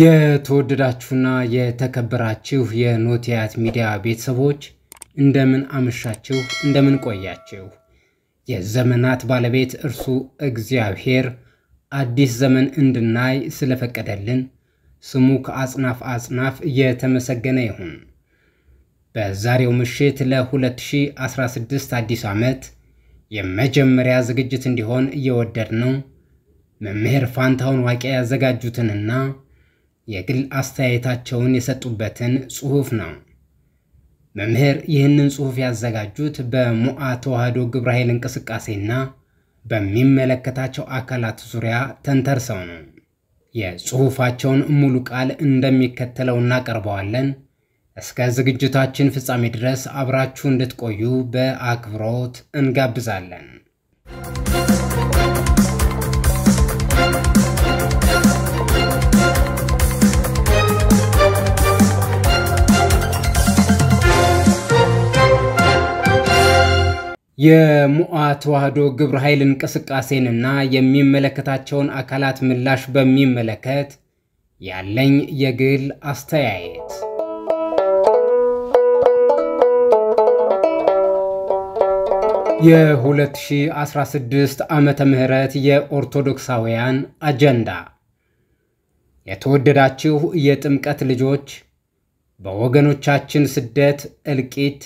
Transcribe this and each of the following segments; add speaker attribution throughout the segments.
Speaker 1: የተወደዳችሁና የተከበራችሁ የኖቲያት ሚዲያ ቤተሰቦች እንደምን አመሻችሁ፣ እንደምን ቆያችሁ። የዘመናት ባለቤት እርሱ እግዚአብሔር አዲስ ዘመን እንድናይ ስለፈቀደልን ስሙ ከአጽናፍ አጽናፍ የተመሰገነ ይሁን። በዛሬው ምሽት ለ2016 አዲስ ዓመት የመጀመሪያ ዝግጅት እንዲሆን እየወደድ ነው መምህር ፋንታውን ዋቂያ ያዘጋጁትንና የግል አስተያየታቸውን የሰጡበትን ጽሑፍ ነው። መምህር ይህንን ጽሑፍ ያዘጋጁት በሙአ ተዋህዶ ግብረ ኃይል እንቅስቃሴና በሚመለከታቸው አካላት ዙሪያ ተንተርሰው ነው። የጽሑፋቸውን ሙሉ ቃል እንደሚከተለው እናቀርበዋለን። እስከ ዝግጅታችን ፍጻሜ ድረስ አብራችሁ እንድትቆዩ በአክብሮት እንጋብዛለን። የሙአ ተዋህዶ ግብረ ኃይል እንቅስቃሴንና የሚመለከታቸውን አካላት ምላሽ በሚመለከት ያለኝ የግል አስተያየት የ2016 ዓመተ ምህረት የኦርቶዶክሳውያን አጀንዳ የተወደዳችሁ የጥምቀት ልጆች በወገኖቻችን ስደት፣ እልቂት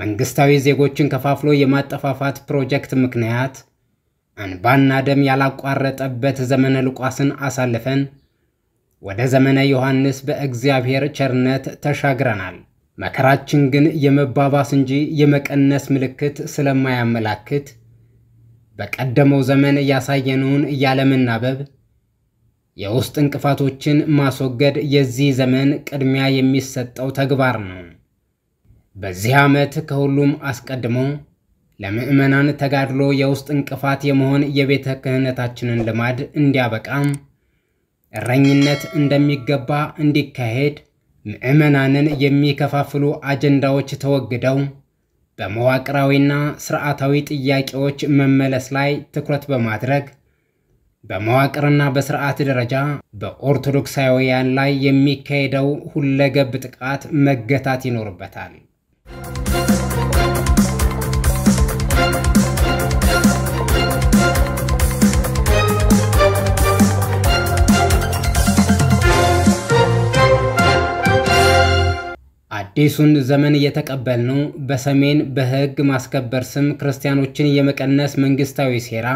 Speaker 1: መንግስታዊ ዜጎችን ከፋፍሎ የማጠፋፋት ፕሮጀክት ምክንያት እንባና ደም ያላቋረጠበት ዘመነ ሉቃስን አሳልፈን ወደ ዘመነ ዮሐንስ በእግዚአብሔር ቸርነት ተሻግረናል። መከራችን ግን የመባባስ እንጂ የመቀነስ ምልክት ስለማያመላክት በቀደመው ዘመን እያሳየነውን እያለመናበብ የውስጥ እንቅፋቶችን ማስወገድ የዚህ ዘመን ቅድሚያ የሚሰጠው ተግባር ነው። በዚህ ዓመት ከሁሉም አስቀድሞ ለምዕመናን ተጋድሎ የውስጥ እንቅፋት የመሆን የቤተ ክህነታችንን ልማድ እንዲያበቃም እረኝነት እንደሚገባ እንዲካሄድ ምዕመናንን የሚከፋፍሉ አጀንዳዎች ተወግደው በመዋቅራዊና ስርዓታዊ ጥያቄዎች መመለስ ላይ ትኩረት በማድረግ በመዋቅርና በስርዓት ደረጃ በኦርቶዶክሳውያን ላይ የሚካሄደው ሁለገብ ጥቃት መገታት ይኖርበታል። አዲሱን ዘመን ነው በሰሜን በሕግ ማስከበር ስም ክርስቲያኖችን የመቀነስ መንግስታዊ ሴራ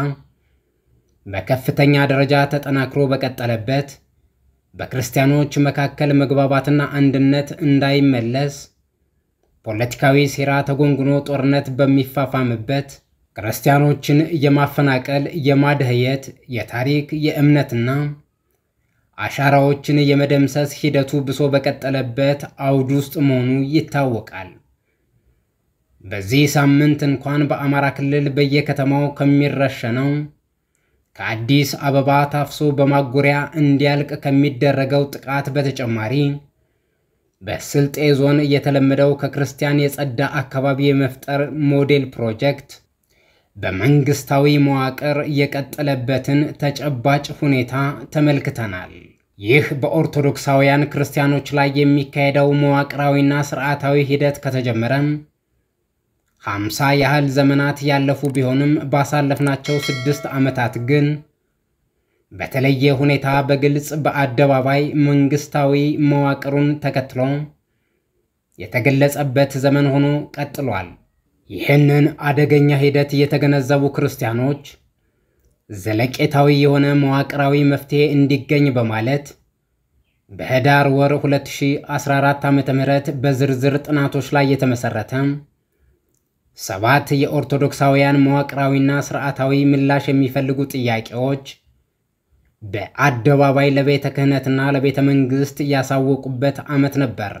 Speaker 1: በከፍተኛ ደረጃ ተጠናክሮ በቀጠለበት በክርስቲያኖች መካከል መግባባትና አንድነት እንዳይመለስ ፖለቲካዊ ሴራ ተጎንጉኖ ጦርነት በሚፋፋምበት ክርስቲያኖችን የማፈናቀል፣ የማድህየት፣ የታሪክ የእምነትና አሻራዎችን የመደምሰስ ሂደቱ ብሶ በቀጠለበት አውድ ውስጥ መሆኑ ይታወቃል። በዚህ ሳምንት እንኳን በአማራ ክልል በየከተማው ከሚረሸነው ከአዲስ አበባ ታፍሶ በማጎሪያ እንዲያልቅ ከሚደረገው ጥቃት በተጨማሪ በስልጤ ዞን የተለመደው ከክርስቲያን የጸዳ አካባቢ የመፍጠር ሞዴል ፕሮጀክት በመንግስታዊ መዋቅር የቀጠለበትን ተጨባጭ ሁኔታ ተመልክተናል። ይህ በኦርቶዶክሳውያን ክርስቲያኖች ላይ የሚካሄደው መዋቅራዊና ስርዓታዊ ሂደት ከተጀመረም ሃምሳ ያህል ዘመናት ያለፉ ቢሆንም ባሳለፍናቸው ስድስት ዓመታት ግን በተለየ ሁኔታ በግልጽ በአደባባይ መንግስታዊ መዋቅሩን ተከትሎ የተገለጸበት ዘመን ሆኖ ቀጥሏል። ይህንን አደገኛ ሂደት የተገነዘቡ ክርስቲያኖች ዘለቄታዊ የሆነ መዋቅራዊ መፍትሄ እንዲገኝ በማለት በህዳር ወር 2014 ዓ.ም በዝርዝር ጥናቶች ላይ የተመሰረተ ሰባት የኦርቶዶክሳውያን መዋቅራዊና ስርዓታዊ ምላሽ የሚፈልጉ ጥያቄዎች በአደባባይ ለቤተ ክህነትና ለቤተ መንግሥት ያሳወቁበት ዓመት ነበር።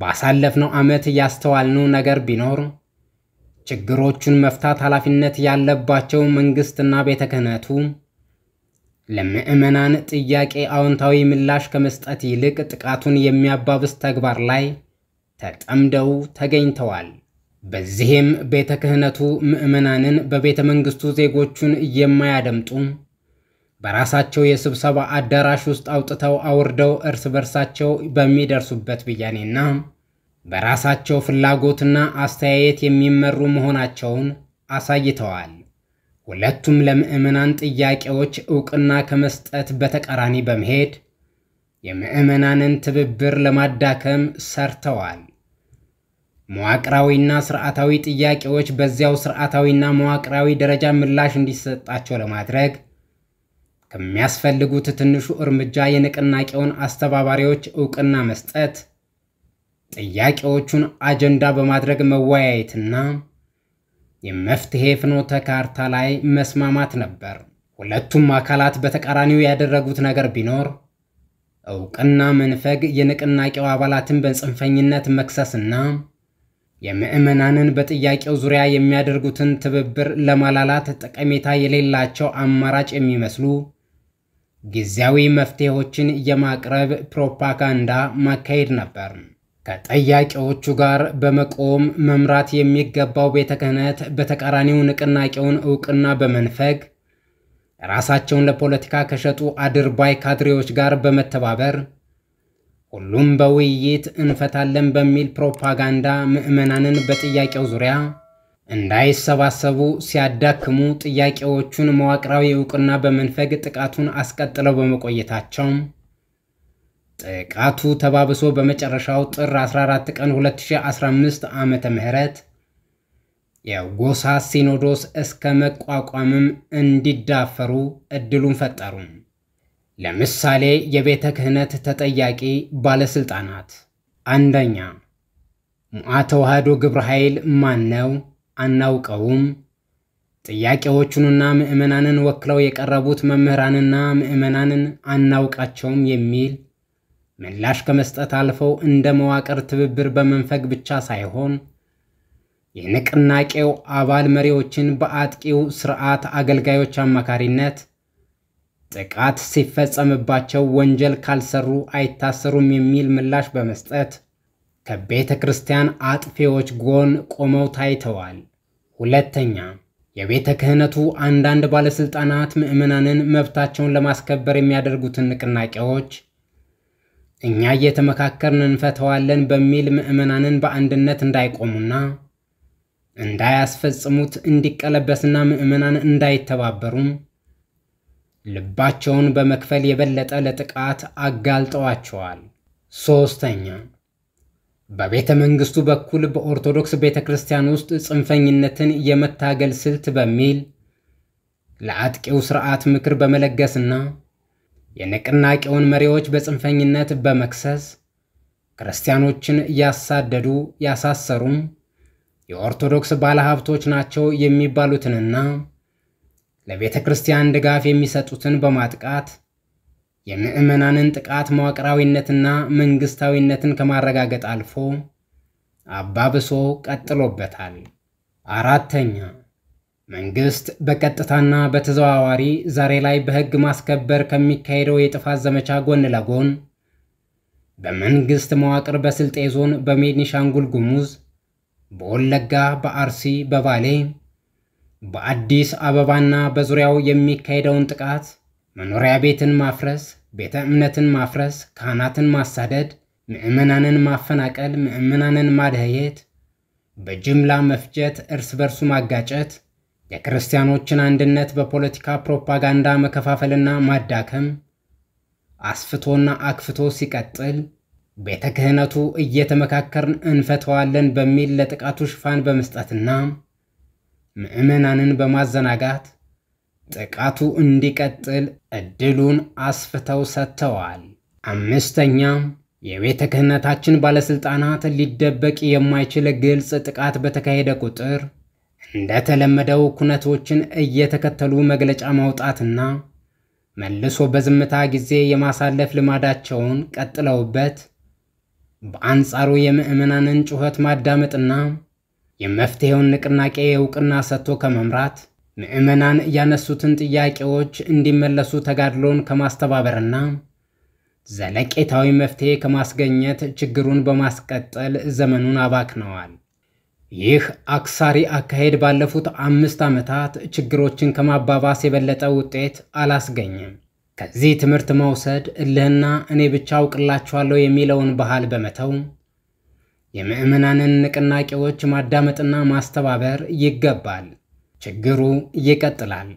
Speaker 1: ባሳለፍነው ዓመት ያስተዋልነው ነገር ቢኖር ችግሮቹን መፍታት ኃላፊነት ያለባቸው መንግሥትና ቤተ ክህነቱ ለምዕመናን ጥያቄ አዎንታዊ ምላሽ ከመስጠት ይልቅ ጥቃቱን የሚያባብስ ተግባር ላይ ተጠምደው ተገኝተዋል። በዚህም ቤተ ክህነቱ ምዕመናንን በቤተ መንግስቱ ዜጎቹን የማያደምጡ በራሳቸው የስብሰባ አዳራሽ ውስጥ አውጥተው አውርደው እርስ በርሳቸው በሚደርሱበት ብያኔና በራሳቸው ፍላጎትና አስተያየት የሚመሩ መሆናቸውን አሳይተዋል። ሁለቱም ለምዕመናን ጥያቄዎች ዕውቅና ከመስጠት በተቃራኒ በመሄድ የምዕመናንን ትብብር ለማዳከም ሰርተዋል። መዋቅራዊና ስርዓታዊ ጥያቄዎች በዚያው ስርዓታዊና መዋቅራዊ ደረጃ ምላሽ እንዲሰጣቸው ለማድረግ ከሚያስፈልጉት ትንሹ እርምጃ የንቅናቄውን አስተባባሪዎች ዕውቅና መስጠት፣ ጥያቄዎቹን አጀንዳ በማድረግ መወያየትና የመፍትሄ ፍኖተ ካርታ ላይ መስማማት ነበር። ሁለቱም አካላት በተቃራኒው ያደረጉት ነገር ቢኖር እውቅና መንፈግ፣ የንቅናቄው አባላትን በጽንፈኝነት መክሰስና የምዕመናንን በጥያቄው ዙሪያ የሚያደርጉትን ትብብር ለማላላት ጠቀሜታ የሌላቸው አማራጭ የሚመስሉ ጊዜያዊ መፍትሄዎችን የማቅረብ ፕሮፓጋንዳ ማካሄድ ነበር። ከጠያቂዎቹ ጋር በመቆም መምራት የሚገባው ቤተ ክህነት በተቃራኒው ንቅናቄውን እውቅና በመንፈግ ራሳቸውን ለፖለቲካ ከሸጡ አድርባይ ካድሬዎች ጋር በመተባበር ሁሉም በውይይት እንፈታለን በሚል ፕሮፓጋንዳ ምዕመናንን በጥያቄው ዙሪያ እንዳይሰባሰቡ ሲያዳክሙ ጥያቄዎቹን መዋቅራዊ እውቅና በመንፈግ ጥቃቱን አስቀጥለው በመቆየታቸው ጥቃቱ ተባብሶ በመጨረሻው ጥር 14 ቀን 2015 ዓመተ ምህረት የጎሳ ሲኖዶስ እስከ መቋቋምም እንዲዳፈሩ እድሉን ፈጠሩ። ለምሳሌ የቤተ ክህነት ተጠያቂ ባለስልጣናት፣ አንደኛ ሙአ ተዋህዶ ግብረ ኃይል ነው አናውቀውም። ጥያቄዎቹንና ምዕመናንን ወክለው የቀረቡት መምህራንና ምዕመናንን አናውቃቸውም የሚል ምላሽ ከመስጠት አልፈው እንደ መዋቅር ትብብር በመንፈግ ብቻ ሳይሆን የንቅናቄው አባል መሪዎችን በአጥቂው ስርዓት አገልጋዮች አማካሪነት ጥቃት ሲፈጸምባቸው ወንጀል ካልሰሩ አይታሰሩም የሚል ምላሽ በመስጠት ከቤተ ክርስቲያን አጥፊዎች ጎን ቆመው ታይተዋል። ሁለተኛ፣ የቤተ ክህነቱ አንዳንድ ባለሥልጣናት ምዕመናንን መብታቸውን ለማስከበር የሚያደርጉትን ንቅናቄዎች እኛ እየተመካከርን እንፈተዋለን በሚል ምዕመናንን በአንድነት እንዳይቆሙና እንዳያስፈጽሙት እንዲቀለበስና ምዕመናን እንዳይተባበሩም ልባቸውን በመክፈል የበለጠ ለጥቃት አጋልጠዋቸዋል። ሶስተኛ በቤተ መንግሥቱ በኩል በኦርቶዶክስ ቤተ ክርስቲያን ውስጥ ጽንፈኝነትን የመታገል ስልት በሚል ለአጥቂው ስርዓት ምክር በመለገስና የንቅናቄውን መሪዎች በጽንፈኝነት በመክሰስ ክርስቲያኖችን ያሳደዱ ያሳሰሩም የኦርቶዶክስ ባለሀብቶች ናቸው የሚባሉትንና ለቤተ ክርስቲያን ድጋፍ የሚሰጡትን በማጥቃት የምዕመናንን ጥቃት መዋቅራዊነትና መንግስታዊነትን ከማረጋገጥ አልፎ አባብሶ ቀጥሎበታል። አራተኛ መንግስት በቀጥታና በተዘዋዋሪ ዛሬ ላይ በህግ ማስከበር ከሚካሄደው የጥፋት ዘመቻ ጎን ለጎን በመንግስት መዋቅር በስልጤ ዞን፣ በቤኒሻንጉል ጉሙዝ፣ በወለጋ፣ በአርሲ፣ በባሌ፣ በአዲስ አበባና በዙሪያው የሚካሄደውን ጥቃት መኖሪያ ቤትን ማፍረስ፣ ቤተ እምነትን ማፍረስ፣ ካህናትን ማሳደድ፣ ምዕመናንን ማፈናቀል፣ ምዕመናንን ማድህየት፣ በጅምላ መፍጀት፣ እርስ በርሱ ማጋጨት የክርስቲያኖችን አንድነት በፖለቲካ ፕሮፓጋንዳ መከፋፈልና ማዳከም አስፍቶና አክፍቶ ሲቀጥል ቤተ ክህነቱ እየተመካከርን እንፈተዋለን በሚል ለጥቃቱ ሽፋን በመስጠትና ምዕመናንን በማዘናጋት ጥቃቱ እንዲቀጥል እድሉን አስፍተው ሰጥተዋል። አምስተኛ የቤተ ክህነታችን ባለሥልጣናት ሊደበቅ የማይችል ግልጽ ጥቃት በተካሄደ ቁጥር እንደተለመደው ኩነቶችን እየተከተሉ መግለጫ ማውጣትና መልሶ በዝምታ ጊዜ የማሳለፍ ልማዳቸውን ቀጥለውበት በአንጻሩ የምዕመናንን ጩኸት ማዳመጥና የመፍትሔውን ንቅናቄ እውቅና ሰጥቶ ከመምራት ምዕመናን ያነሱትን ጥያቄዎች እንዲመለሱ ተጋድሎን ከማስተባበርና ዘለቄታዊ መፍትሔ ከማስገኘት ችግሩን በማስቀጠል ዘመኑን አባክነዋል። ይህ አክሳሪ አካሄድ ባለፉት አምስት ዓመታት ችግሮችን ከማባባስ የበለጠ ውጤት አላስገኝም። ከዚህ ትምህርት መውሰድ እልህና እኔ ብቻ አውቅላችኋለሁ የሚለውን ባህል በመተው የምዕመናንን ንቅናቄዎች ማዳመጥና ማስተባበር ይገባል። ችግሩ ይቀጥላል።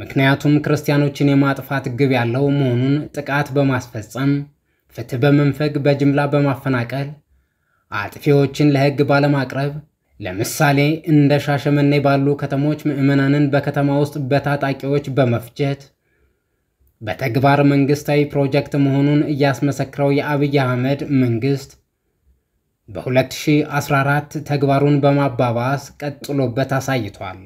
Speaker 1: ምክንያቱም ክርስቲያኖችን የማጥፋት ግብ ያለው መሆኑን ጥቃት በማስፈጸም ፍትህ በመንፈግ በጅምላ በማፈናቀል አጥፊዎችን ለሕግ ባለማቅረብ ለምሳሌ እንደ ሻሸመኔ ባሉ ከተሞች ምዕመናንን በከተማ ውስጥ በታጣቂዎች በመፍጀት በተግባር መንግስታዊ ፕሮጀክት መሆኑን እያስመሰክረው የአብይ አህመድ መንግስት በ2014 ተግባሩን በማባባስ ቀጥሎበት አሳይቷል።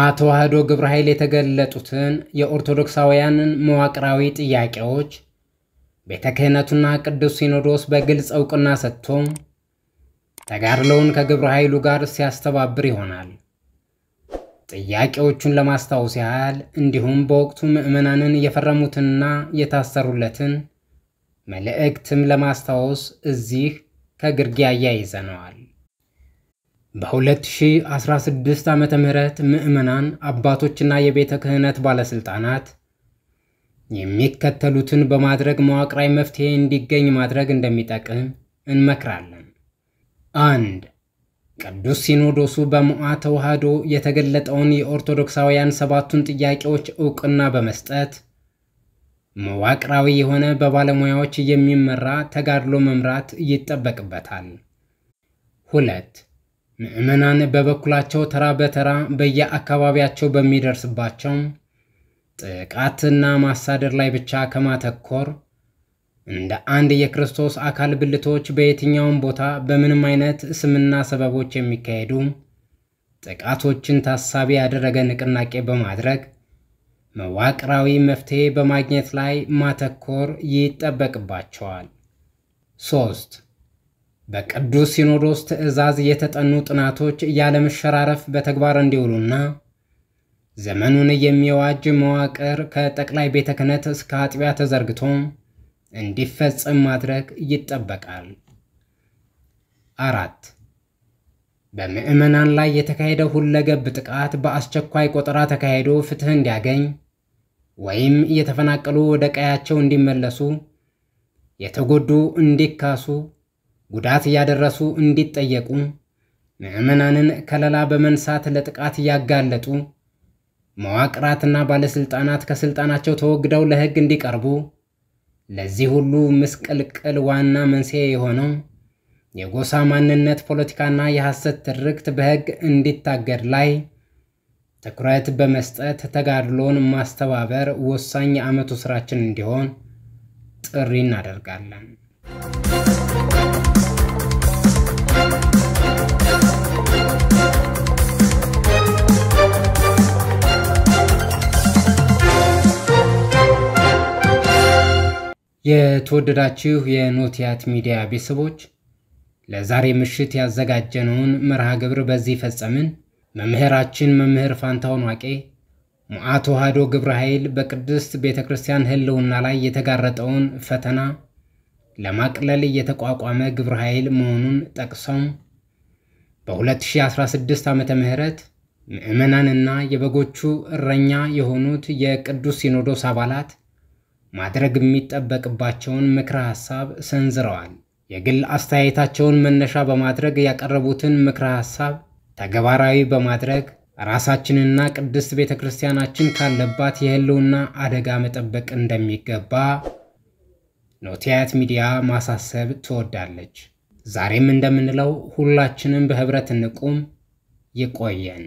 Speaker 1: በተዋሕዶ ግብረ ኃይል የተገለጡትን የኦርቶዶክሳውያንን መዋቅራዊ ጥያቄዎች ቤተ ክህነቱና ቅዱስ ሲኖዶስ በግልጽ ዕውቅና ሰጥቶ ተጋርለውን ከግብረ ኃይሉ ጋር ሲያስተባብር ይሆናል። ጥያቄዎቹን ለማስታወስ ያህል እንዲሁም በወቅቱ ምዕመናንን የፈረሙትንና የታሰሩለትን መልእክትም ለማስታወስ እዚህ ከግርጌ አያይዘነዋል። በ2016 ዓ ም ምዕመናን አባቶችና የቤተ ክህነት ባለሥልጣናት የሚከተሉትን በማድረግ መዋቅራዊ መፍትሔ እንዲገኝ ማድረግ እንደሚጠቅም እንመክራለን። አንድ ቅዱስ ሲኖዶሱ በሞዓ ተዋህዶ የተገለጠውን የኦርቶዶክሳውያን ሰባቱን ጥያቄዎች ዕውቅና በመስጠት መዋቅራዊ የሆነ በባለሙያዎች የሚመራ ተጋድሎ መምራት ይጠበቅበታል። ሁለት ምዕመናን በበኩላቸው ተራ በተራ በየአካባቢያቸው በሚደርስባቸው ጥቃትና ማሳደር ላይ ብቻ ከማተኮር እንደ አንድ የክርስቶስ አካል ብልቶች በየትኛውም ቦታ በምንም አይነት ስምና ሰበቦች የሚካሄዱ ጥቃቶችን ታሳቢ ያደረገ ንቅናቄ በማድረግ መዋቅራዊ መፍትሄ በማግኘት ላይ ማተኮር ይጠበቅባቸዋል። ሶስት በቅዱስ ሲኖዶስ ትዕዛዝ የተጠኑ ጥናቶች ያለመሸራረፍ በተግባር እንዲውሉና ዘመኑን የሚዋጅ መዋቅር ከጠቅላይ ቤተ ክህነት እስከ አጥቢያ ተዘርግቶ እንዲፈጸም ማድረግ ይጠበቃል። አራት በምዕመናን ላይ የተካሄደው ሁለገብ ጥቃት በአስቸኳይ ቆጠራ ተካሂዶ ፍትህ እንዲያገኝ ወይም እየተፈናቀሉ ወደ ቀያቸው እንዲመለሱ፣ የተጎዱ እንዲካሱ ጉዳት እያደረሱ እንዲጠየቁ፣ ምዕመናንን ከለላ በመንሳት ለጥቃት እያጋለጡ፣ መዋቅራትና ባለሥልጣናት ከሥልጣናቸው ተወግደው ለሕግ እንዲቀርቡ ለዚህ ሁሉ ምስቅልቅል ዋና መንስኤ የሆነው የጎሳ ማንነት ፖለቲካና የሐሰት ትርክት በሕግ እንዲታገድ ላይ ትኩረት በመስጠት ተጋድሎን ማስተባበር ወሳኝ የዓመቱ ስራችን እንዲሆን ጥሪ እናደርጋለን። የተወደዳችሁ የኖቲያት ሚዲያ ቤተሰቦች ለዛሬ ምሽት ያዘጋጀነውን መርሃ ግብር በዚህ ፈጸምን። መምህራችን መምህር ፋንታውን ዋቄ ሙአ ተዋሕዶ ግብረ ኃይል በቅድስት ቤተ ክርስቲያን ሕልውና ላይ የተጋረጠውን ፈተና ለማቅለል የተቋቋመ ግብረ ኃይል መሆኑን ጠቅሰው በ2016 ዓ ም ምዕመናንና የበጎቹ እረኛ የሆኑት የቅዱስ ሲኖዶስ አባላት ማድረግ የሚጠበቅባቸውን ምክረ ሐሳብ ሰንዝረዋል። የግል አስተያየታቸውን መነሻ በማድረግ ያቀረቡትን ምክረ ሐሳብ ተግባራዊ በማድረግ ራሳችንና ቅድስት ቤተ ክርስቲያናችን ካለባት የህልውና አደጋ መጠበቅ እንደሚገባ ኖቲያት ሚዲያ ማሳሰብ ትወዳለች። ዛሬም እንደምንለው ሁላችንም በህብረት እንቁም። ይቆየን።